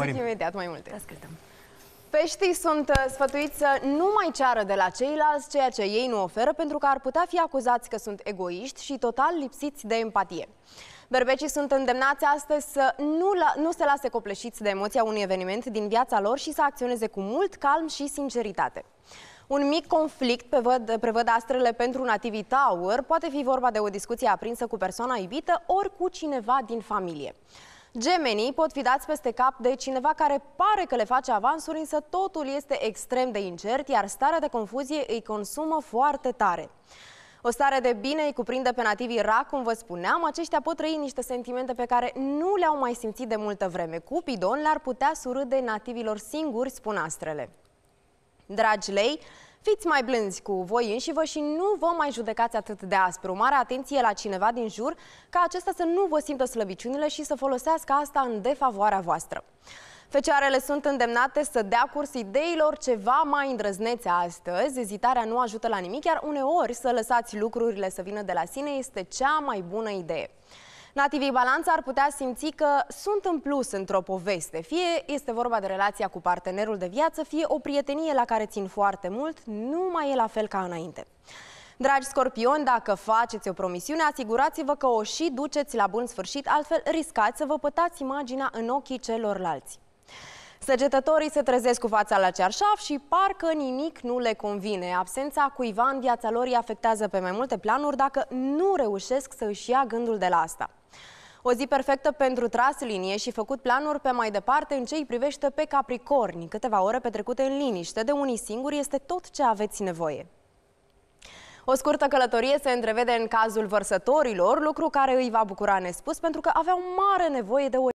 urmărim. imediat mai multe. Ascultăm. Peștii sunt uh, sfătuiți să nu mai ceară de la ceilalți ceea ce ei nu oferă pentru că ar putea fi acuzați că sunt egoiști și total lipsiți de empatie. Berbecii sunt îndemnați astăzi să nu, la, nu se lase copleșiți de emoția unui eveniment din viața lor și să acționeze cu mult calm și sinceritate. Un mic conflict, prevăd, prevăd astrele pentru nativii Tower poate fi vorba de o discuție aprinsă cu persoana iubită ori cu cineva din familie. Gemenii pot fi dați peste cap de cineva care pare că le face avansuri, însă totul este extrem de incert, iar starea de confuzie îi consumă foarte tare. O stare de bine îi cuprinde pe nativii RA, cum vă spuneam, aceștia pot trăi niște sentimente pe care nu le-au mai simțit de multă vreme. Cupidon le-ar putea surâde nativilor singuri, spun astrele. Dragi lei, Fiți mai blânzi cu voi înșivă și nu vă mai judecați atât de aspru. Mare atenție la cineva din jur ca acesta să nu vă simtă slăbiciunile și să folosească asta în defavoarea voastră. Fecioarele sunt îndemnate să dea curs ideilor ceva mai îndrăznețe astăzi. Ezitarea nu ajută la nimic, iar uneori să lăsați lucrurile să vină de la sine este cea mai bună idee. Nativii Balanța ar putea simți că sunt în plus într-o poveste. Fie este vorba de relația cu partenerul de viață, fie o prietenie la care țin foarte mult, nu mai e la fel ca înainte. Dragi scorpioni, dacă faceți o promisiune, asigurați-vă că o și duceți la bun sfârșit, altfel riscați să vă pătați imaginea în ochii celorlalți. Săgetătorii se trezesc cu fața la cearșaf și parcă nimic nu le convine. Absența cuiva în viața lor îi afectează pe mai multe planuri dacă nu reușesc să își ia gândul de la asta. O zi perfectă pentru tras linie și făcut planuri pe mai departe în ce îi privește pe Capricorni. Câteva ore petrecute în liniște de unii singuri este tot ce aveți nevoie. O scurtă călătorie se întrevede în cazul vărsătorilor, lucru care îi va bucura nespus pentru că aveau mare nevoie de o